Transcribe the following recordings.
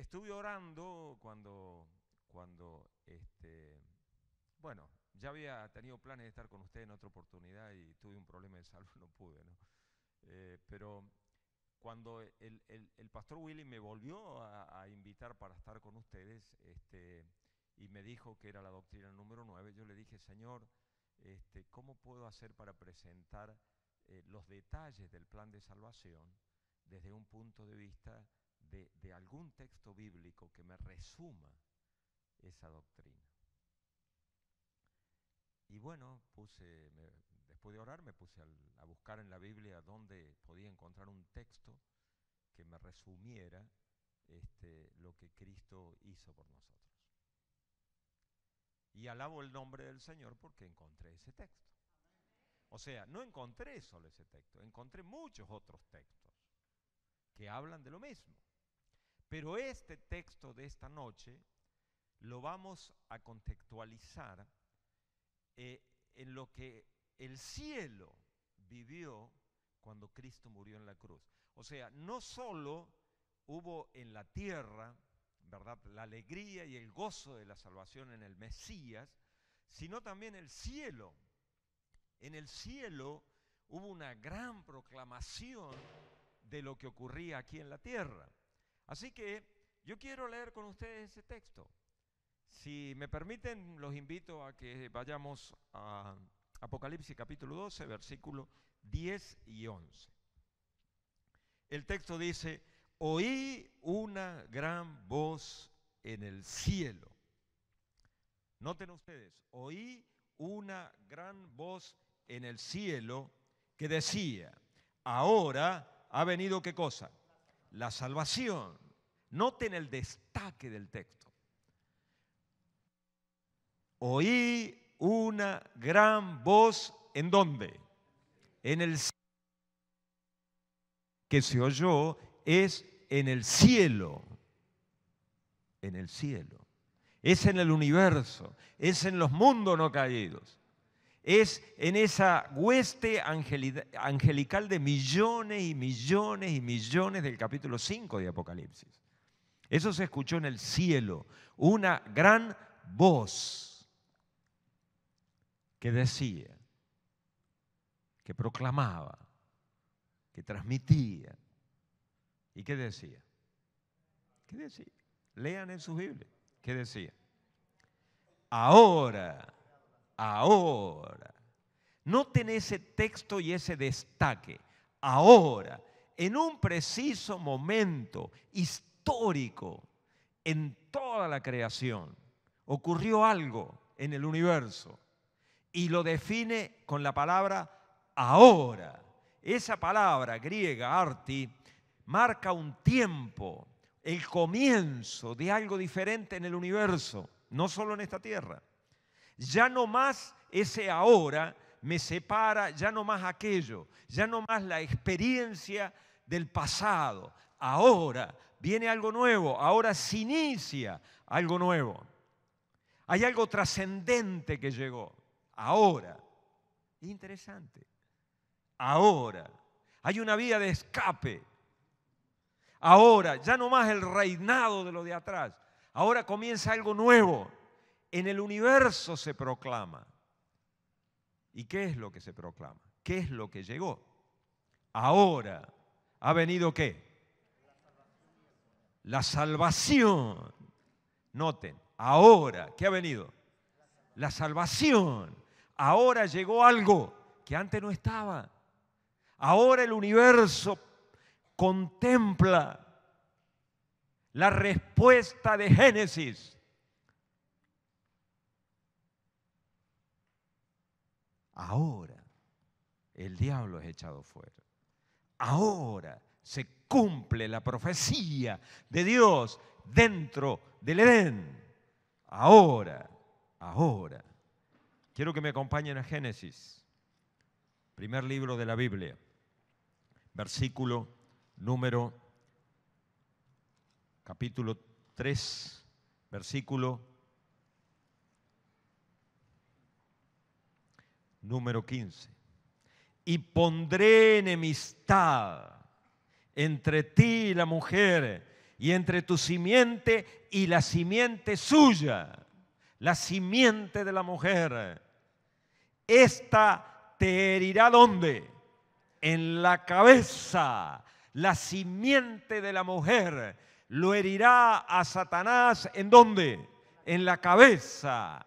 estuve orando cuando, cuando este, bueno, ya había tenido planes de estar con usted en otra oportunidad y tuve un problema de salud, no pude, ¿no? Eh, pero cuando el, pastor Willy me volvió a, invitar para estar con ustedes este, y me dijo que era la doctrina número 9, yo le dije, Señor, este, ¿cómo puedo hacer para presentar eh, los detalles del plan de salvación desde un punto de vista de, algún texto bíblico que me resuma esa doctrina. Y bueno, puse, después de orar me puse a buscar en la Biblia dónde podía encontrar un texto que me resumiera este, lo que Cristo hizo por nosotros. Y alabo el nombre del Señor porque encontré ese texto. O sea, no encontré solo ese texto, encontré muchos otros textos que hablan de lo mismo. Pero este texto de esta noche lo vamos a contextualizar eh, en lo que el cielo vivió cuando Cristo murió en la cruz. O sea, no solo hubo en la tierra, ¿verdad?, la alegría y el gozo de la salvación en el Mesías, sino también el cielo. En el cielo hubo una gran proclamación de lo que ocurría aquí en la tierra. Así que yo quiero leer con ustedes ese texto. Si me permiten, los invito a que vayamos a Apocalipsis capítulo 12, versículo 10 y 11. El texto dice, oí una gran voz en el cielo. Noten ustedes, oí una gran voz en el cielo que decía, ahora ha venido qué cosa? la salvación. Noten el destaque del texto. Oí una gran voz en dónde? En el cielo. que se oyó es en el cielo. En el cielo. Es en el universo, es en los mundos no caídos es en esa hueste angelical de millones y millones y millones del capítulo 5 de Apocalipsis. Eso se escuchó en el cielo, una gran voz que decía, que proclamaba, que transmitía. ¿Y qué decía? ¿Qué decía? Lean en su Biblia. ¿Qué decía? Ahora ahora. Noten ese texto y ese destaque. Ahora, en un preciso momento histórico en toda la creación, ocurrió algo en el universo y lo define con la palabra ahora. Esa palabra griega, arti, marca un tiempo, el comienzo de algo diferente en el universo, no solo en esta tierra. Ya no más ese ahora me separa, ya no más aquello, ya no más la experiencia del pasado. Ahora viene algo nuevo, ahora se inicia algo nuevo. Hay algo trascendente que llegó, ahora. Interesante, ahora. Hay una vía de escape. Ahora, ya no más el reinado de lo de atrás. Ahora comienza algo nuevo en el universo se proclama. ¿Y qué es lo que se proclama? ¿Qué es lo que llegó? Ahora ha venido qué? La salvación. Noten, ahora, ¿qué ha venido? La salvación. Ahora llegó algo que antes no estaba. Ahora el universo contempla la respuesta de Génesis Ahora el diablo es echado fuera. Ahora se cumple la profecía de Dios dentro del Edén. Ahora, ahora. Quiero que me acompañen a Génesis, primer libro de la Biblia, versículo número, capítulo 3, versículo Número 15. Y pondré enemistad entre ti y la mujer, y entre tu simiente y la simiente suya, la simiente de la mujer. Esta te herirá ¿dónde? En la cabeza, la simiente de la mujer lo herirá a Satanás en dónde? En la cabeza.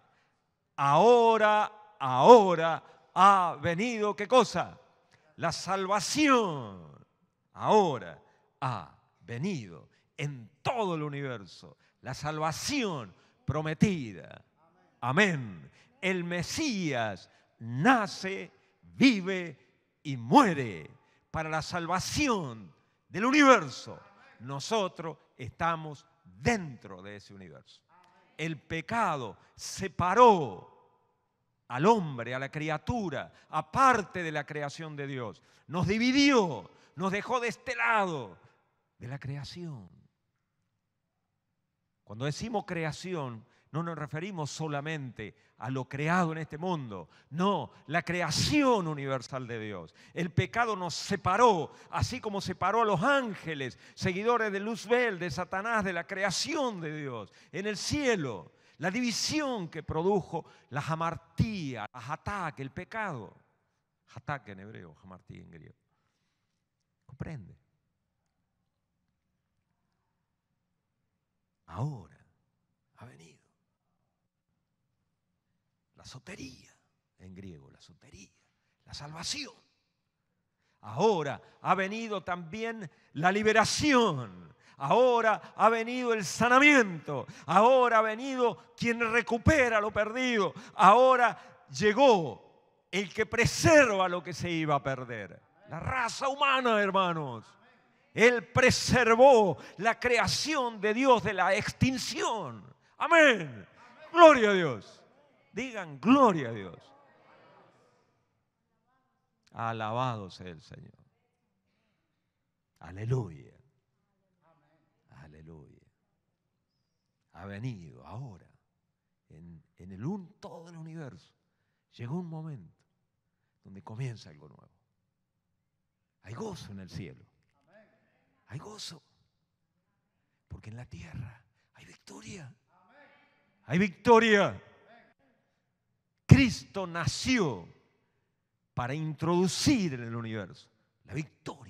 Ahora ahora ha venido, ¿qué cosa? La salvación. Ahora ha venido en todo el universo. La salvación prometida. Amén. El Mesías nace, vive y muere para la salvación del universo. Nosotros estamos dentro de ese universo. El pecado separó al hombre, a la criatura, aparte de la creación de Dios. Nos dividió, nos dejó de este lado de la creación. Cuando decimos creación, no nos referimos solamente a lo creado en este mundo, no, la creación universal de Dios. El pecado nos separó, así como separó a los ángeles, seguidores de Luzbel, de Satanás, de la creación de Dios, en el cielo la división que produjo la jamartía, la el pecado. ataque en hebreo, jamartía en griego. ¿Comprende? Ahora ha venido la sotería, en griego, la sotería, la salvación. Ahora ha venido también la liberación Ahora ha venido el sanamiento. Ahora ha venido quien recupera lo perdido. Ahora llegó el que preserva lo que se iba a perder. La raza humana, hermanos. Él preservó la creación de Dios de la extinción. Amén. Gloria a Dios. Digan gloria a Dios. Alabado sea el Señor. Aleluya. ha venido ahora, en, el un todo el universo. Llegó un momento donde comienza algo nuevo. Hay gozo en el cielo. Hay gozo. Porque en la tierra hay victoria. Hay victoria. Cristo nació para introducir en el universo la victoria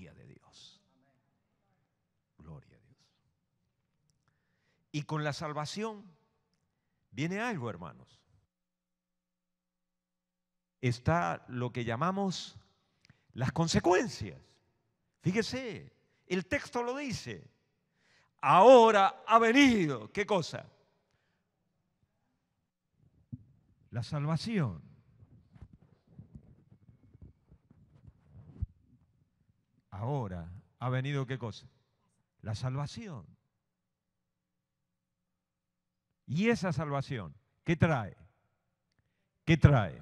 Y con la salvación viene algo, hermanos. Está lo que llamamos las consecuencias. Fíjese, el texto lo dice. Ahora ha venido, ¿qué cosa? La salvación. Ahora ha venido, ¿qué cosa? La salvación. Y esa salvación, ¿qué trae? ¿Qué trae?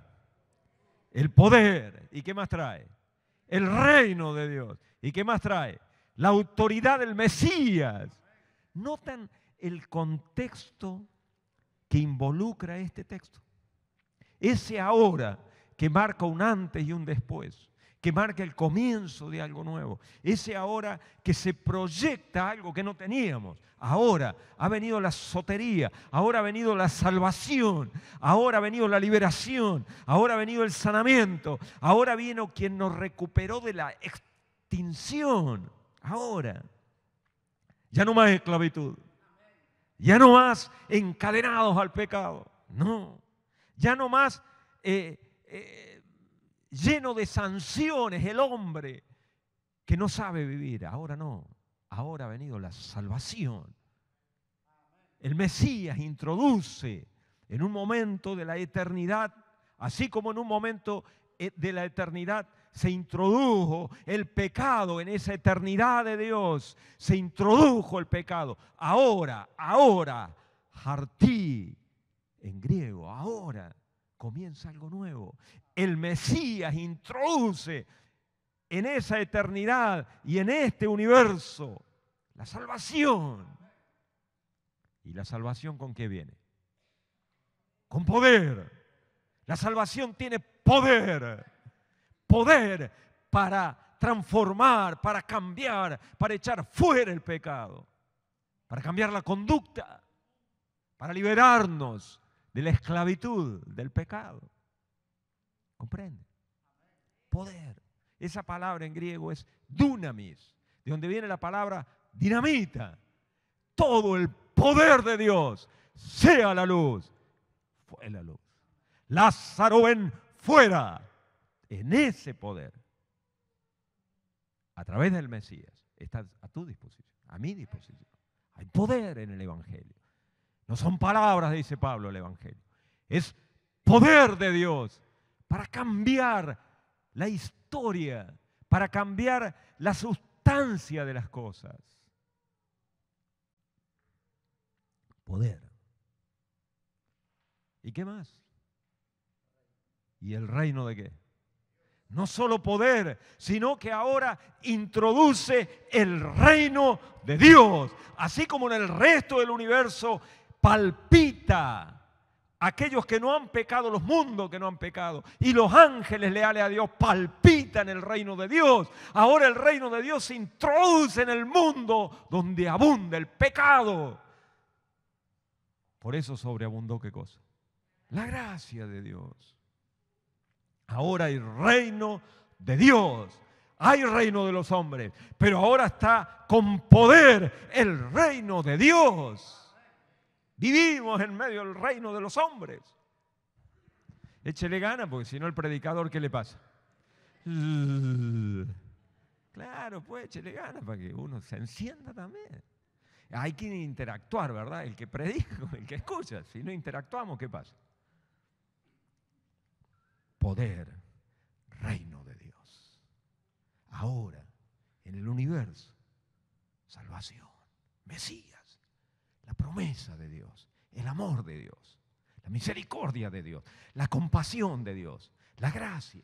El poder. ¿Y qué más trae? El reino de Dios. ¿Y qué más trae? La autoridad del Mesías. ¿Notan el contexto que involucra este texto? Ese ahora que marca un antes y un después que marca el comienzo de algo nuevo. Ese ahora que se proyecta algo que no teníamos. Ahora ha venido la sotería, ahora ha venido la salvación, ahora ha venido la liberación, ahora ha venido el sanamiento, ahora vino quien nos recuperó de la extinción. Ahora. Ya no más esclavitud. Ya no más encadenados al pecado. No. Ya no más... Eh, eh, lleno de sanciones el hombre que no sabe vivir. Ahora no, ahora ha venido la salvación. El Mesías introduce en un momento de la eternidad, así como en un momento eh, de la eternidad se introdujo el pecado en esa eternidad de Dios, se introdujo el pecado. Ahora, ahora, jartí, en griego, ahora comienza algo nuevo. El Mesías introduce en esa eternidad y en este universo la salvación. ¿Y la salvación con qué viene? Con poder. La salvación tiene poder. Poder para transformar, para cambiar, para echar fuera el pecado, para cambiar la conducta, para liberarnos de la esclavitud, del pecado. ¿Comprende? Poder. Esa palabra en griego es dunamis, de donde viene la palabra dinamita. Todo el poder de Dios sea la luz. Fue la luz. Lázaro ven fuera. En ese poder, a través del Mesías, está a tu disposición, a mi disposición. Hay poder en el Evangelio. No son palabras, dice Pablo el Evangelio. Es poder de Dios para cambiar la historia, para cambiar la sustancia de las cosas. Poder. ¿Y qué más? ¿Y el reino de qué? No solo poder, sino que ahora introduce el reino de Dios. Así como en el resto del universo palpita. Aquellos que no han pecado, los mundos que no han pecado, y los ángeles leales a Dios palpitan el reino de Dios. Ahora el reino de Dios se introduce en el mundo donde abunda el pecado. Por eso sobreabundó qué cosa? La gracia de Dios. Ahora hay reino de Dios. Hay reino de los hombres. Pero ahora está con poder el reino de Dios. Vivimos en medio del reino de los hombres. Échele gana, porque si no el predicador, ¿qué le pasa? Claro, pues échele gana para que uno se encienda también. Hay que interactuar, ¿verdad? El que predica el que escucha. Si no interactuamos, ¿qué pasa? Poder, reino de Dios. Ahora, en el universo, salvación, Mesías la promesa de Dios, el amor de Dios, la misericordia de Dios, la compasión de Dios, la gracia.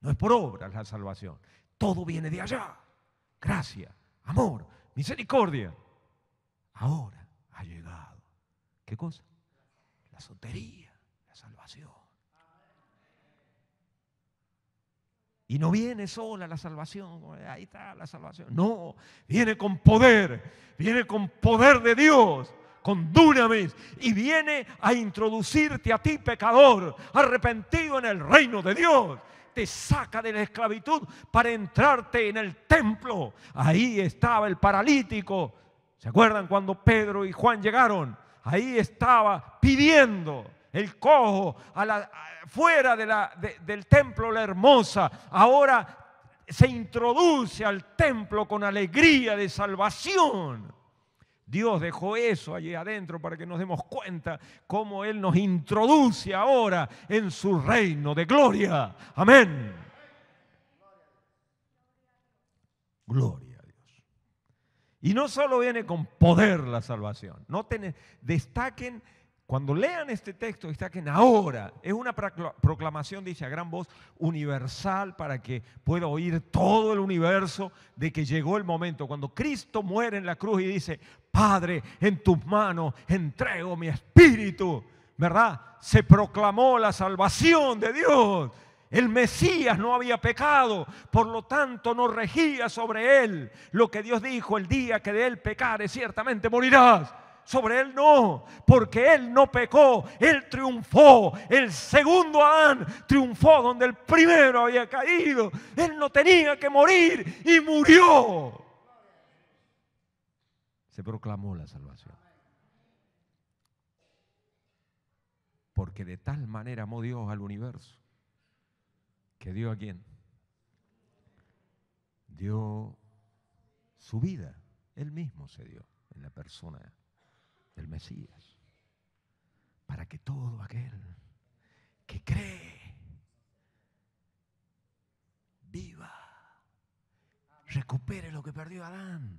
No es por obras la salvación, todo viene de allá. Gracia, amor, misericordia. Ahora ha llegado. ¿Qué cosa? La sotería, la salvación. Y no viene sola la salvación, ahí está la salvación. No, viene con poder, viene con poder de Dios, con dunamis, y viene a introducirte a ti, pecador, arrepentido en el reino de Dios. Te saca de la esclavitud para entrarte en el templo. Ahí estaba el paralítico. ¿Se acuerdan cuando Pedro y Juan llegaron? Ahí estaba pidiendo el cojo, a la, fuera del templo la hermosa, ahora se introduce al templo con alegría de salvación. Dios dejó eso allí adentro para que nos demos cuenta cómo Él nos introduce ahora en su reino de gloria. Amén. Gloria a Dios. Y no solo viene con poder la salvación. No destaquen cuando lean este texto, está en ahora. Es una proclamación, dice a gran voz, universal para que pueda oír todo el universo de que llegó el momento. Cuando Cristo muere en la cruz y dice, Padre, en tus manos entrego mi espíritu. ¿Verdad? Se proclamó la salvación de Dios. El Mesías no había pecado, por lo tanto no regía sobre él lo que Dios dijo, el día que de él pecare ciertamente morirás sobre él no, porque él no pecó, él triunfó. El segundo Adán triunfó donde el primero había caído. Él no tenía que morir y murió. Se proclamó la salvación. Porque de tal manera amó Dios al universo que dio a quién? Dio su vida. Él mismo se dio en la persona el Mesías, para que todo aquel que cree viva, recupere lo que perdió Adán,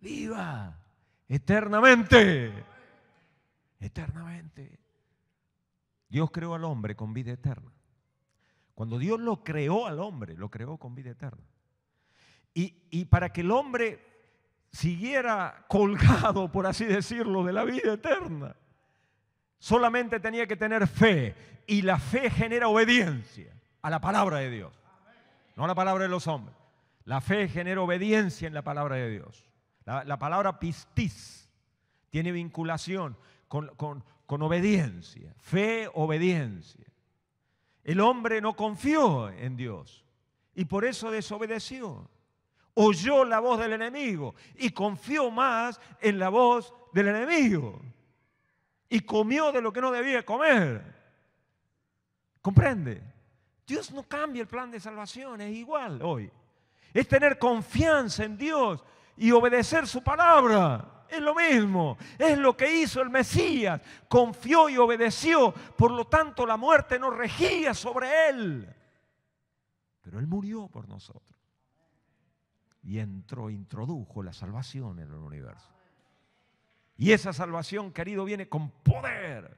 viva eternamente, eternamente. Dios creó al hombre con vida eterna. Cuando Dios lo creó al hombre, lo creó con vida eterna. Y, y para que el hombre siguiera colgado, por así decirlo, de la vida eterna. Solamente tenía que tener fe y la fe genera obediencia a la palabra de Dios, no a la palabra de los hombres. La fe genera obediencia en la palabra de Dios. La, palabra pistis tiene vinculación con, con obediencia, fe, obediencia. El hombre no confió en Dios y por eso desobedeció oyó la voz del enemigo y confió más en la voz del enemigo. Y comió de lo que no debía comer. ¿Comprende? Dios no cambia el plan de salvación, es igual hoy. Es tener confianza en Dios y obedecer su palabra. Es lo mismo, es lo que hizo el Mesías. Confió y obedeció, por lo tanto la muerte no regía sobre él. Pero él murió por nosotros y entró, introdujo la salvación en el universo. Y esa salvación, querido, viene con poder.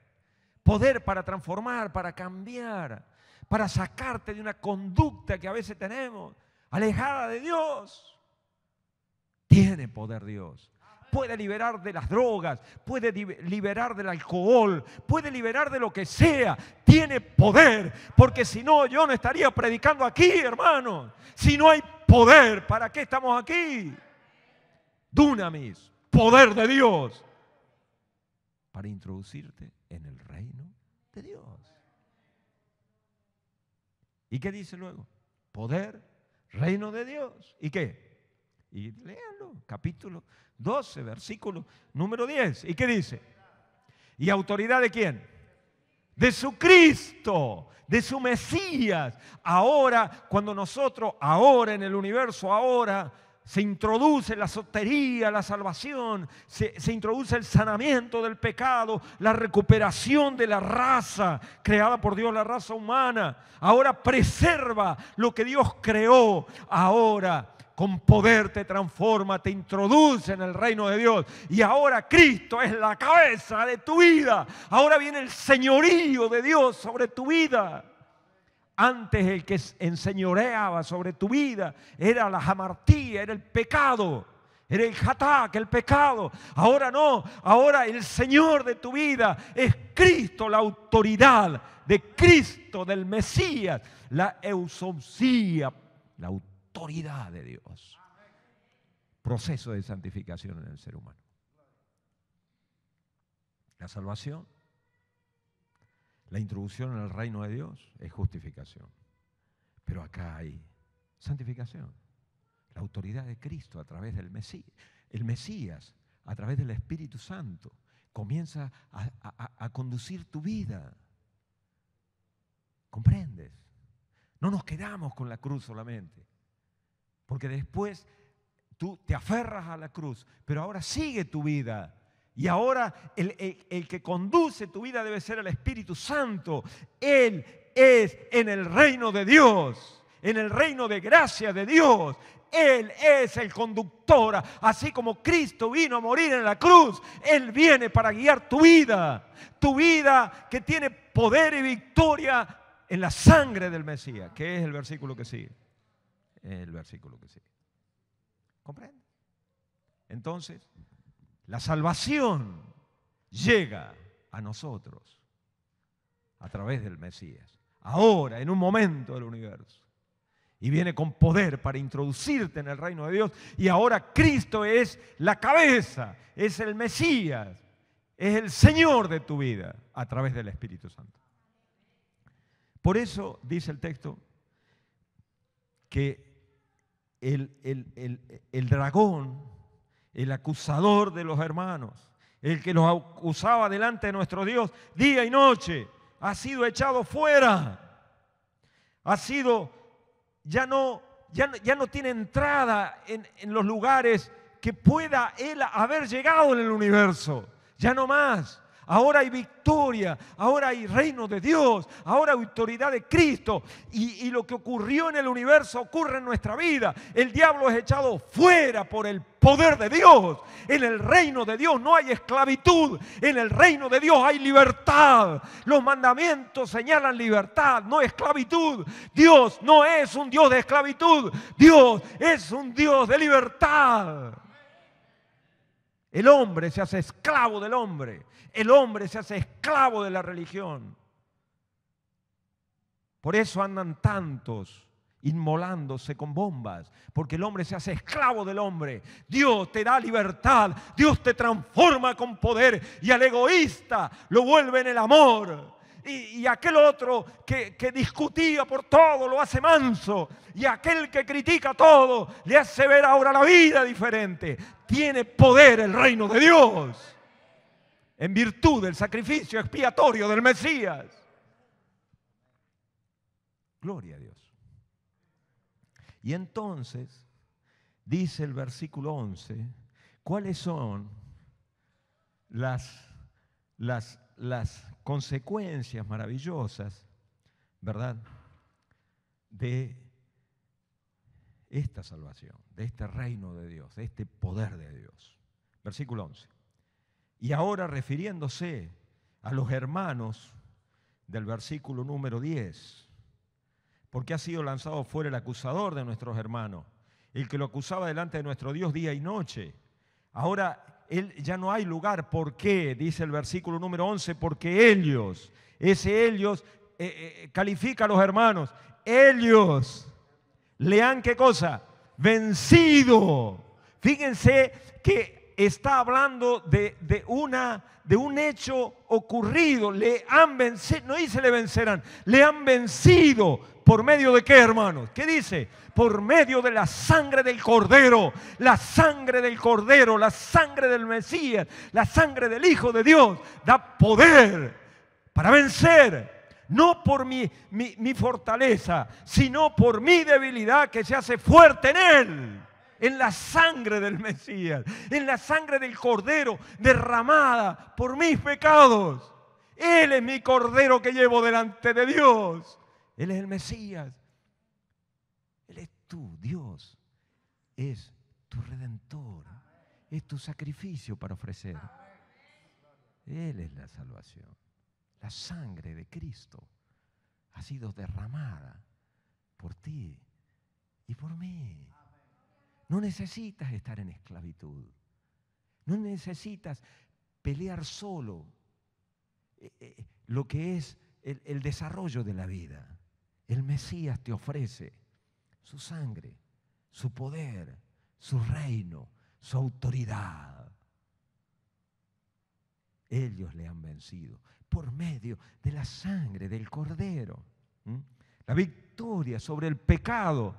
Poder para transformar, para cambiar, para sacarte de una conducta que a veces tenemos, alejada de Dios. Tiene poder Dios. Puede liberar de las drogas, puede liberar del alcohol, puede liberar de lo que sea. Tiene poder, porque si no yo no estaría predicando aquí, hermano. Si no hay poder. ¿Para qué estamos aquí? Dunamis, poder de Dios. Para introducirte en el reino de Dios. ¿Y qué dice luego? Poder, reino de Dios. ¿Y qué? Y léanlo, capítulo 12, versículo número 10. ¿Y qué dice? ¿Y autoridad de quién? de su Cristo, de su Mesías. Ahora, cuando nosotros, ahora en el universo, ahora se introduce la sotería, la salvación, se, se, introduce el sanamiento del pecado, la recuperación de la raza creada por Dios, la raza humana. Ahora preserva lo que Dios creó. Ahora con poder te transforma, te introduce en el reino de Dios. Y ahora Cristo es la cabeza de tu vida. Ahora viene el señorío de Dios sobre tu vida. Antes el que enseñoreaba sobre tu vida era la jamartía, era el pecado. Era el que el pecado. Ahora no, ahora el Señor de tu vida es Cristo, la autoridad de Cristo, del Mesías, la eusopsía, la autoridad autoridad de Dios. Proceso de santificación en el ser humano. La salvación, la introducción en el reino de Dios es justificación. Pero acá hay santificación. La autoridad de Cristo a través del Mesías. El Mesías, a través del Espíritu Santo, comienza a, a conducir tu vida. ¿Comprendes? No nos quedamos con la cruz solamente. Porque después tú te aferras a la cruz, pero ahora sigue tu vida. Y ahora el, que conduce tu vida debe ser el Espíritu Santo. Él es en el reino de Dios, en el reino de gracia de Dios. Él es el conductor, así como Cristo vino a morir en la cruz. Él viene para guiar tu vida, tu vida que tiene poder y victoria en la sangre del Mesías, que es el versículo que sigue el versículo que sigue. ¿Comprende? Entonces, la salvación llega a nosotros a través del Mesías, ahora, en un momento del universo. Y viene con poder para introducirte en el reino de Dios. Y ahora Cristo es la cabeza, es el Mesías, es el Señor de tu vida a través del Espíritu Santo. Por eso dice el texto que el, dragón, el acusador de los hermanos, el que los acusaba delante de nuestro Dios día y noche, ha sido echado fuera. Ha sido, ya no, ya, ya no tiene entrada en, en los lugares que pueda él haber llegado en el universo. Ya no más ahora hay victoria, ahora hay reino de Dios, ahora hay autoridad de Cristo. Y, y lo que ocurrió en el universo ocurre en nuestra vida. El diablo es echado fuera por el poder de Dios. En el reino de Dios no hay esclavitud. En el reino de Dios hay libertad. Los mandamientos señalan libertad, no esclavitud. Dios no es un Dios de esclavitud. Dios es un Dios de libertad. El hombre se hace esclavo del hombre el hombre se hace esclavo de la religión. Por eso andan tantos inmolándose con bombas, porque el hombre se hace esclavo del hombre. Dios te da libertad, Dios te transforma con poder y al egoísta lo vuelve en el amor. Y, aquel otro que, que discutía por todo lo hace manso. Y aquel que critica todo le hace ver ahora la vida diferente. Tiene poder el reino de Dios en virtud del sacrificio expiatorio del Mesías. Gloria a Dios. Y entonces, dice el versículo 11, ¿cuáles son las, las, las consecuencias maravillosas, verdad? De esta salvación, de este reino de Dios, de este poder de Dios. Versículo 11. Y ahora refiriéndose a los hermanos del versículo número 10, porque ha sido lanzado fuera el acusador de nuestros hermanos, el que lo acusaba delante de nuestro Dios día y noche. Ahora él, ya no hay lugar, ¿por qué? Dice el versículo número 11, porque ellos, ese ellos eh, eh, eh, califica a los hermanos, ellos le han, ¿qué cosa? Vencido. Fíjense que está hablando de, una, de un hecho ocurrido. Le han vencido, no dice le vencerán, le han vencido. ¿Por medio de qué, hermanos? ¿Qué dice? Por medio de la sangre del Cordero, la sangre del Cordero, la sangre del Mesías, la sangre del Hijo de Dios, da poder para vencer no por mi, mi, fortaleza, sino por mi debilidad que se hace fuerte en Él en la sangre del Mesías, en la sangre del Cordero derramada por mis pecados. Él es mi Cordero que llevo delante de Dios. Él es el Mesías. Él es tú, Dios. Es tu redentor. Es tu sacrificio para ofrecer. Él es la salvación. La sangre de Cristo ha sido derramada por ti y por mí. No necesitas estar en esclavitud. No necesitas pelear solo eh, eh, lo que es el, desarrollo de la vida. El Mesías te ofrece su sangre, su poder, su reino, su autoridad. Ellos le han vencido por medio de la sangre del cordero. La victoria sobre el pecado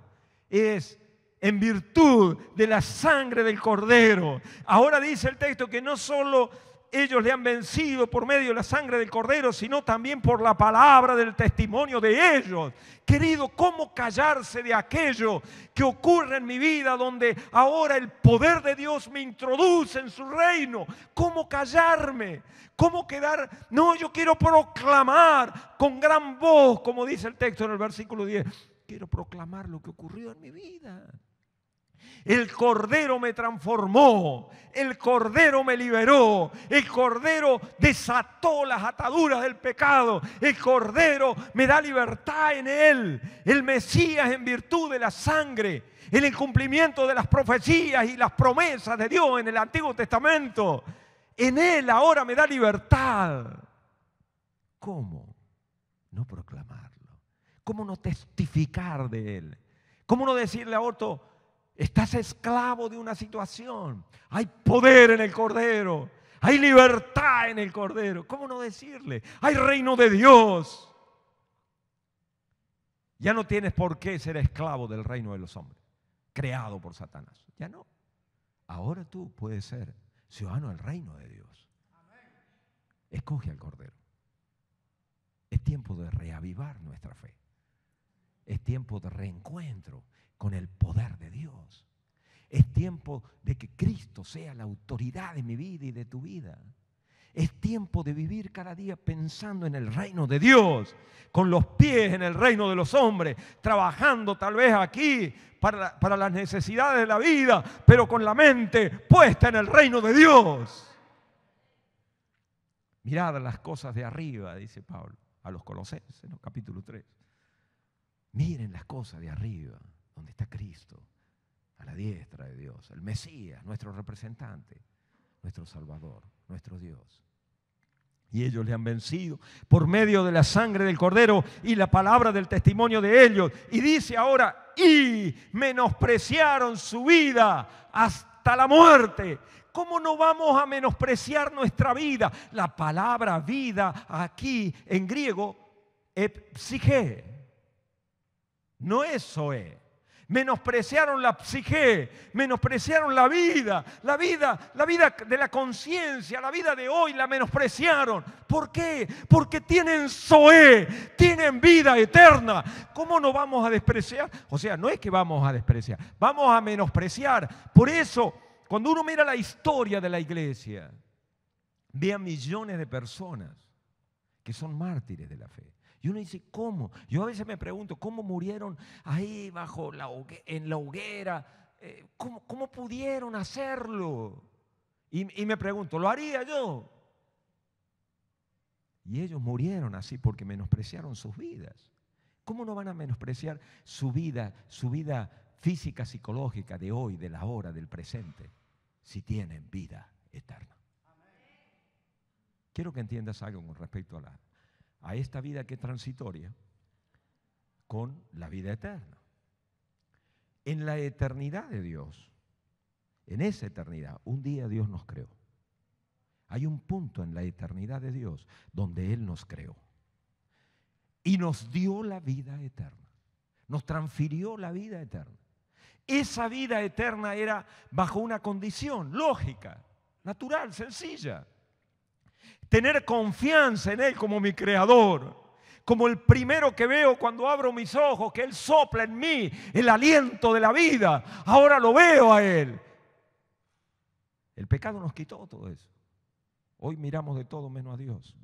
es en virtud de la sangre del cordero. Ahora dice el texto que no solo ellos le han vencido por medio de la sangre del cordero, sino también por la palabra del testimonio de ellos. Querido, ¿cómo callarse de aquello que ocurre en mi vida donde ahora el poder de Dios me introduce en su reino? ¿Cómo callarme? ¿Cómo quedar? No, yo quiero proclamar con gran voz, como dice el texto en el versículo 10. Quiero proclamar lo que ocurrió en mi vida. El Cordero me transformó, el Cordero me liberó, el Cordero desató las ataduras del pecado, el Cordero me da libertad en él, el Mesías en virtud de la sangre, el incumplimiento de las profecías y las promesas de Dios en el Antiguo Testamento. En él ahora me da libertad. ¿Cómo no proclamarlo? ¿Cómo no testificar de él? ¿Cómo no decirle a otro, Estás esclavo de una situación. Hay poder en el Cordero. Hay libertad en el Cordero. ¿Cómo no decirle? Hay reino de Dios. Ya no tienes por qué ser esclavo del reino de los hombres, creado por Satanás. Ya no. Ahora tú puedes ser ciudadano del reino de Dios. Escoge al Cordero. Es tiempo de reavivar nuestra fe. Es tiempo de reencuentro con el poder de Dios. Es tiempo de que Cristo sea la autoridad de mi vida y de tu vida. Es tiempo de vivir cada día pensando en el reino de Dios, con los pies en el reino de los hombres, trabajando tal vez aquí para, las necesidades de la vida, pero con la mente puesta en el reino de Dios. Mirad las cosas de arriba, dice Pablo a los Colosenses, en el capítulo 3. Miren las cosas de arriba donde está Cristo, a la diestra de Dios, el Mesías, nuestro representante, nuestro Salvador, nuestro Dios. Y ellos le han vencido por medio de la sangre del cordero y la palabra del testimonio de ellos. Y dice ahora, y menospreciaron su vida hasta la muerte. ¿Cómo no vamos a menospreciar nuestra vida? La palabra vida aquí en griego, epsige, no eso es menospreciaron la psique, menospreciaron la vida, la vida, la vida de la conciencia, la vida de hoy la menospreciaron. ¿Por qué? Porque tienen Zoé, tienen vida eterna. ¿Cómo no vamos a despreciar? O sea, no es que vamos a despreciar, vamos a menospreciar. Por eso, cuando uno mira la historia de la iglesia, ve a millones de personas que son mártires de la fe. Y uno dice, ¿cómo? Yo a veces me pregunto, ¿cómo murieron ahí bajo la en la hoguera? Eh, ¿Cómo, cómo pudieron hacerlo? Y, y me pregunto, ¿lo haría yo? Y ellos murieron así porque menospreciaron sus vidas. ¿Cómo no van a menospreciar su vida, su vida física, psicológica de hoy, de la hora, del presente, si tienen vida eterna? Quiero que entiendas algo con respecto a la a esta vida que es transitoria con la vida eterna. En la eternidad de Dios, en esa eternidad, un día Dios nos creó. Hay un punto en la eternidad de Dios donde Él nos creó y nos dio la vida eterna, nos transfirió la vida eterna. Esa vida eterna era bajo una condición lógica, natural, sencilla tener confianza en Él como mi creador, como el primero que veo cuando abro mis ojos, que Él sopla en mí el aliento de la vida. Ahora lo veo a Él. El pecado nos quitó todo eso. Hoy miramos de todo menos a Dios.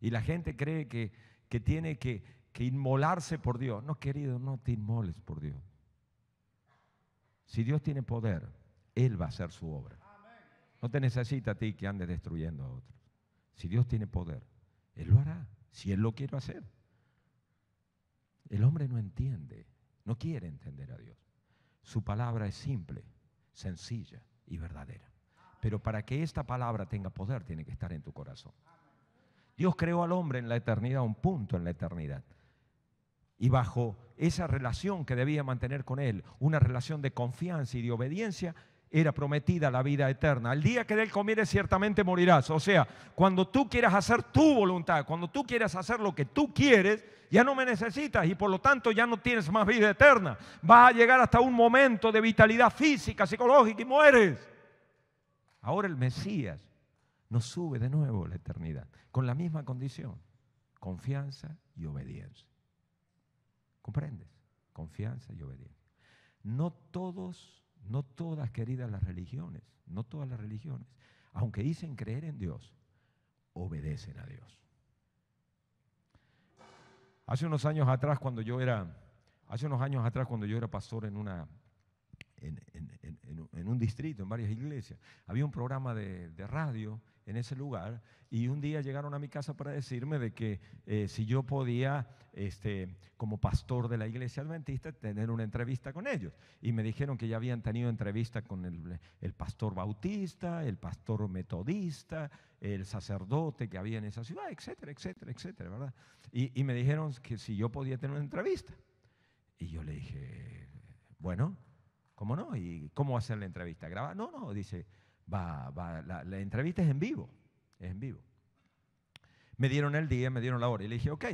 Y la gente cree que, que tiene que, que inmolarse por Dios. No, querido, no te inmoles por Dios. Si Dios tiene poder, Él va a hacer su obra. No te necesita a ti que andes destruyendo a otros. Si Dios tiene poder, Él lo hará, si Él lo quiere hacer. El hombre no entiende, no quiere entender a Dios. Su palabra es simple, sencilla y verdadera. Pero para que esta palabra tenga poder, tiene que estar en tu corazón. Dios creó al hombre en la eternidad, un punto en la eternidad. Y bajo esa relación que debía mantener con Él, una relación de confianza y de obediencia, era prometida la vida eterna. El día que de él comieres ciertamente morirás. O sea, cuando tú quieras hacer tu voluntad, cuando tú quieras hacer lo que tú quieres, ya no me necesitas y por lo tanto ya no tienes más vida eterna. Vas a llegar hasta un momento de vitalidad física, psicológica y mueres. Ahora el Mesías nos sube de nuevo a la eternidad, con la misma condición, confianza y obediencia. ¿Comprendes? Confianza y obediencia. No todos no todas, queridas, las religiones, no todas las religiones, aunque dicen creer en Dios, obedecen a Dios. Hace unos años atrás, cuando yo era, hace unos años atrás, cuando yo era pastor en una, en, un distrito, en varias iglesias, había un programa de, de radio en ese lugar y un día llegaron a mi casa para decirme de que eh, si yo podía, este, como pastor de la iglesia adventista, tener una entrevista con ellos. Y me dijeron que ya habían tenido entrevista con el, pastor bautista, el pastor metodista, el sacerdote que había en esa ciudad, etcétera, etcétera, etcétera, ¿verdad? Y, me dijeron que si yo podía tener una entrevista. Y yo le dije, bueno, ¿cómo no? ¿Y cómo hacer la entrevista? graba No, no, dice va, va la, la, entrevista es en vivo, es en vivo. Me dieron el día, me dieron la hora y le dije, ok,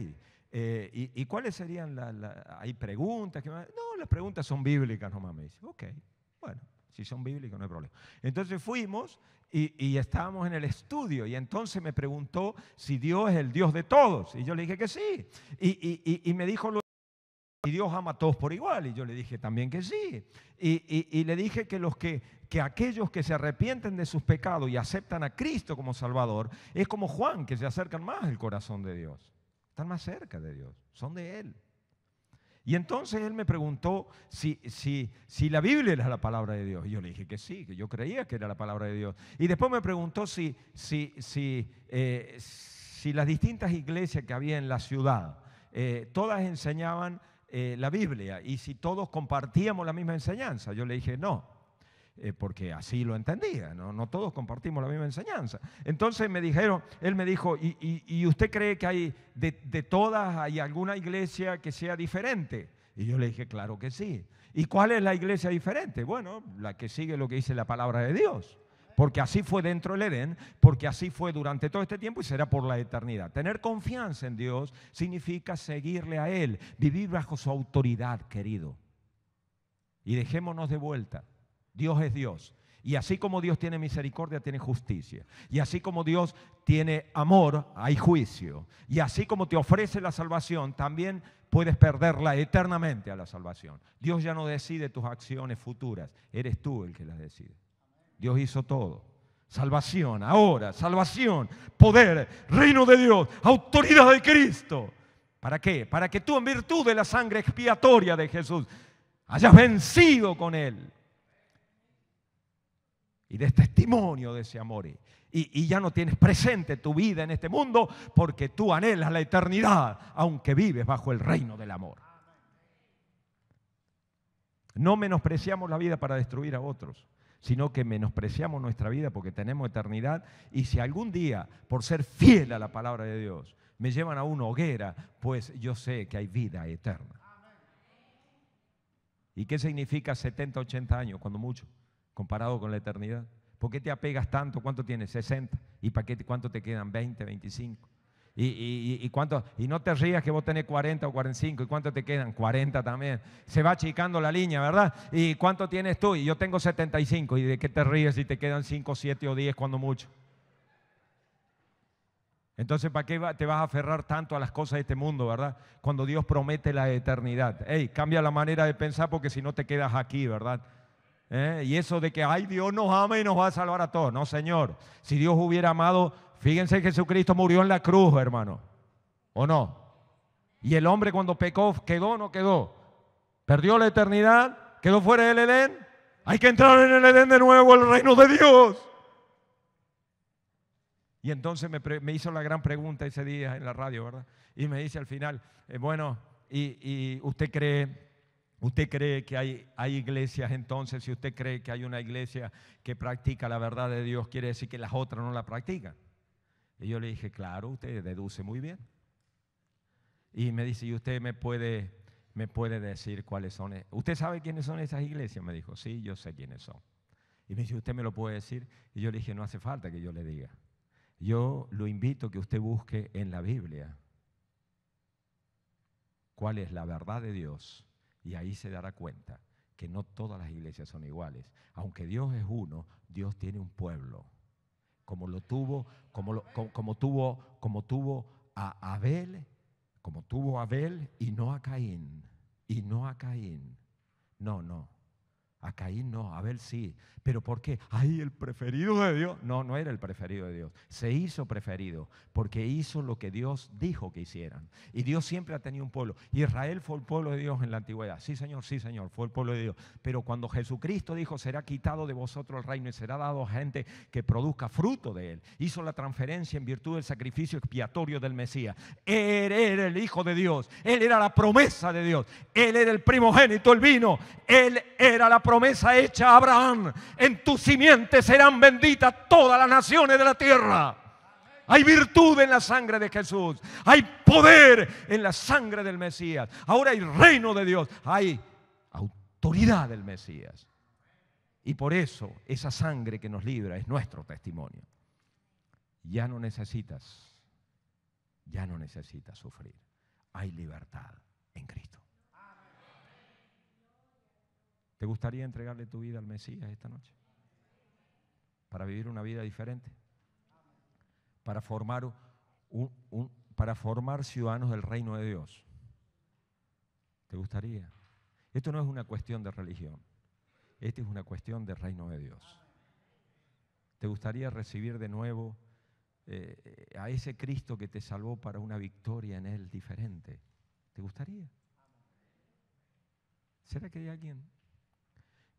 eh, y, cuáles serían las, hay preguntas? Que No, las preguntas son bíblicas nomás, me dice, ok, bueno, si son bíblicas no hay problema. Entonces fuimos y, estábamos en el estudio y entonces me preguntó si Dios es el Dios de todos y yo le dije que sí y, me dijo y Dios ama a todos por igual. Y yo le dije también que sí. Y, le dije que, los que, que aquellos que se arrepienten de sus pecados y aceptan a Cristo como Salvador, es como Juan, que se acercan más al corazón de Dios. Están más cerca de Dios, son de Él. Y entonces él me preguntó si, si, si, la Biblia era la palabra de Dios. Y yo le dije que sí, que yo creía que era la palabra de Dios. Y después me preguntó si, si, si, eh, si las distintas iglesias que había en la ciudad, eh, todas enseñaban eh, la Biblia y si todos compartíamos la misma enseñanza. Yo le dije, no, eh, porque así lo entendía, ¿no? todos compartimos la misma enseñanza. Entonces me dijeron, él me dijo, ¿y, usted cree que hay de, de, todas, hay alguna iglesia que sea diferente? Y yo le dije, claro que sí. ¿Y cuál es la iglesia diferente? Bueno, la que sigue lo que dice la palabra de Dios. Porque así fue dentro del Edén, porque así fue durante todo este tiempo y será por la eternidad. Tener confianza en Dios significa seguirle a Él, vivir bajo su autoridad, querido. Y dejémonos de vuelta. Dios es Dios. Y así como Dios tiene misericordia, tiene justicia. Y así como Dios tiene amor, hay juicio. Y así como te ofrece la salvación, también puedes perderla eternamente a la salvación. Dios ya no decide tus acciones futuras, eres tú el que las decide. Dios hizo todo. Salvación, ahora, salvación, poder, reino de Dios, autoridad de Cristo. ¿Para qué? Para que tú en virtud de la sangre expiatoria de Jesús hayas vencido con Él. Y des testimonio de ese amor. Y, y ya no tienes presente tu vida en este mundo porque tú anhelas la eternidad, aunque vives bajo el reino del amor. No menospreciamos la vida para destruir a otros sino que menospreciamos nuestra vida porque tenemos eternidad. Y si algún día, por ser fiel a la palabra de Dios, me llevan a una hoguera, pues yo sé que hay vida eterna. ¿Y qué significa 70, 80 años, cuando mucho, comparado con la eternidad? ¿Por qué te apegas tanto? ¿Cuánto tienes? 60. ¿Y para qué, cuánto te quedan? 20, 25. ¿Y, cuánto, y no te rías que vos tenés 40 o 45. ¿Y cuánto te quedan? 40 también. Se va achicando la línea, ¿verdad? ¿Y cuánto tienes tú? Y yo tengo 75. ¿Y de qué te ríes si te quedan 5, 7 o 10 cuando mucho? Entonces, ¿para qué te vas a aferrar tanto a las cosas de este mundo, verdad? Cuando Dios promete la eternidad. Ey, cambia la manera de pensar porque si no te quedas aquí, ¿verdad? ¿Eh? Y eso de que, ay, Dios nos ama y nos va a salvar a todos. No, Señor. Si Dios hubiera amado Fíjense, Jesucristo murió en la cruz, hermano. ¿O no? Y el hombre cuando pecó, quedó o no quedó. Perdió la eternidad, quedó fuera del Edén. Hay que entrar en el Edén de nuevo, el reino de Dios. Y entonces me, hizo la gran pregunta ese día en la radio, ¿verdad? Y me dice al final, eh, bueno, y, usted cree, usted cree que hay, hay iglesias entonces, si usted cree que hay una iglesia que practica la verdad de Dios, quiere decir que las otras no la practican. Y yo le dije, claro, usted deduce muy bien. Y me dice, ¿y usted me puede, me puede decir cuáles son? E-?". ¿Usted sabe quiénes son esas iglesias? Me dijo, sí, yo sé quiénes son. Y me dice, ¿usted me lo puede decir? Y yo le dije, no hace falta que yo le diga. Yo lo invito a que usted busque en la Biblia cuál es la verdad de Dios y ahí se dará cuenta que no todas las iglesias son iguales. Aunque Dios es uno, Dios tiene un pueblo como lo tuvo, como, tuvo, como tuvo a Abel, como tuvo a Abel y no a Caín, y no a Caín. No, no. A Caín no, a Abel sí. ¿Pero por qué? Ay, el preferido de Dios. No, no era el preferido de Dios. Se hizo preferido porque hizo lo que Dios dijo que hicieran. Y Dios siempre ha tenido un pueblo. Israel fue el pueblo de Dios en la antigüedad. Sí, Señor, sí, Señor, fue el pueblo de Dios. Pero cuando Jesucristo dijo, será quitado de vosotros el reino y será dado a gente que produzca fruto de él, hizo la transferencia en virtud del sacrificio expiatorio del Mesías. Él era el Hijo de Dios. Él era la promesa de Dios. Él era el primogénito, el vino. Él era la promesa promesa hecha a Abraham. En tu simiente serán benditas todas las naciones de la tierra. Hay virtud en la sangre de Jesús. Hay poder en la sangre del Mesías. Ahora hay reino de Dios. Hay autoridad del Mesías. Y por eso esa sangre que nos libra es nuestro testimonio. Ya no necesitas, ya no necesitas sufrir. Hay libertad en Cristo. ¿Te gustaría entregarle tu vida al Mesías esta noche? Para vivir una vida diferente. Para formar, ciudadanos del reino de Dios. ¿Te gustaría? Esto no es una cuestión de religión. Esto es una cuestión del reino de Dios. ¿Te gustaría recibir de nuevo eh, a ese Cristo que te salvó para una victoria en Él diferente? ¿Te gustaría? ¿Será que hay alguien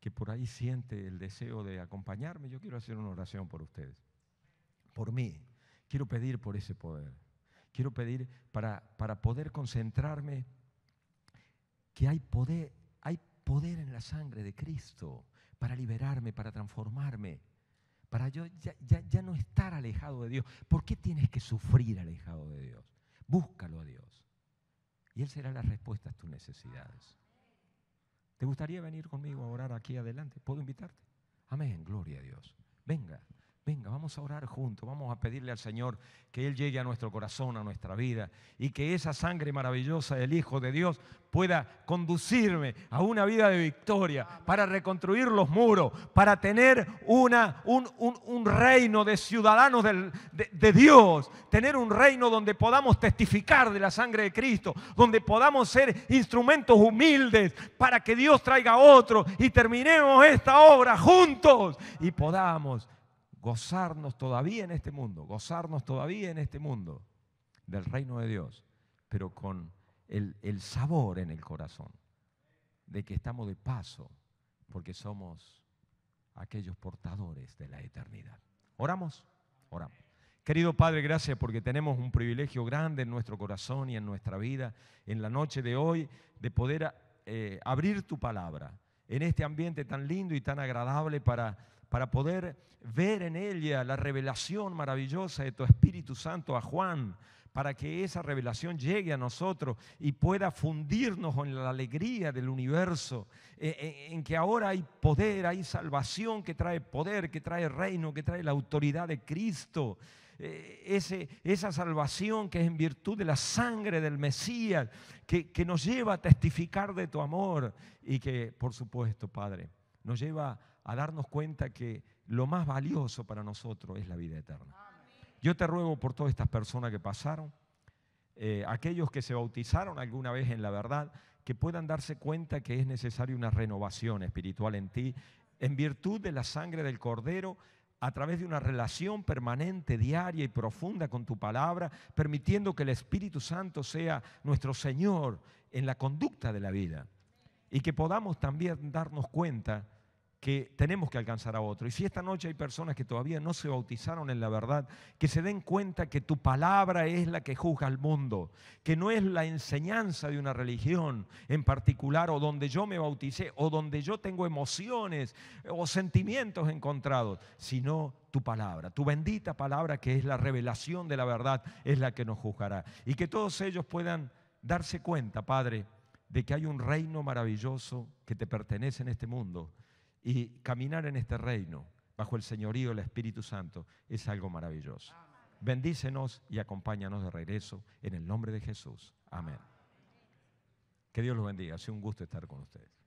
que por ahí siente el deseo de acompañarme, yo quiero hacer una oración por ustedes, por mí. Quiero pedir por ese poder. Quiero pedir para, poder concentrarme que hay poder, hay poder en la sangre de Cristo para liberarme, para transformarme, para yo ya, ya no estar alejado de Dios. ¿Por qué tienes que sufrir alejado de Dios? Búscalo a Dios. Y Él será la respuesta a tus necesidades. ¿Te gustaría venir conmigo a orar aquí adelante? ¿Puedo invitarte? Amén, gloria a Dios. Venga. Venga, vamos a orar juntos, vamos a pedirle al Señor que Él llegue a nuestro corazón, a nuestra vida, y que esa sangre maravillosa del Hijo de Dios pueda conducirme a una vida de victoria, para reconstruir los muros, para tener una, un, reino de ciudadanos de, de Dios, tener un reino donde podamos testificar de la sangre de Cristo, donde podamos ser instrumentos humildes para que Dios traiga otro y terminemos esta obra juntos y podamos gozarnos todavía en este mundo, gozarnos todavía en este mundo del reino de Dios, pero con el, sabor en el corazón de que estamos de paso, porque somos aquellos portadores de la eternidad. ¿Oramos? Oramos. Querido Padre, gracias porque tenemos un privilegio grande en nuestro corazón y en nuestra vida, en la noche de hoy, de poder eh, abrir tu palabra en este ambiente tan lindo y tan agradable para para poder ver en ella la revelación maravillosa de tu Espíritu Santo a Juan, para que esa revelación llegue a nosotros y pueda fundirnos en la alegría del universo, eh, eh, en que ahora hay poder, hay salvación que trae poder, que trae reino, que trae la autoridad de Cristo. Eh, ese, esa salvación que es en virtud de la sangre del Mesías, que, que nos lleva a testificar de tu amor y que, por supuesto, Padre, nos lleva a a darnos cuenta que lo más valioso para nosotros es la vida eterna. Yo te ruego por todas estas personas que pasaron, eh, aquellos que se bautizaron alguna vez en la verdad, que puedan darse cuenta que es necesaria una renovación espiritual en ti, en virtud de la sangre del cordero, a través de una relación permanente, diaria y profunda con tu palabra, permitiendo que el Espíritu Santo sea nuestro Señor en la conducta de la vida. Y que podamos también darnos cuenta que tenemos que alcanzar a otro. Y si esta noche hay personas que todavía no se bautizaron en la verdad, que se den cuenta que tu palabra es la que juzga al mundo, que no es la enseñanza de una religión en particular o donde yo me bauticé o donde yo tengo emociones o sentimientos encontrados, sino tu palabra, tu bendita palabra que es la revelación de la verdad, es la que nos juzgará. Y que todos ellos puedan darse cuenta, Padre, de que hay un reino maravilloso que te pertenece en este mundo y caminar en este reino, bajo el señorío del Espíritu Santo, es algo maravilloso. Bendícenos y acompáñanos de regreso en el nombre de Jesús. Amén. Que Dios los bendiga. Ha sido un gusto estar con ustedes.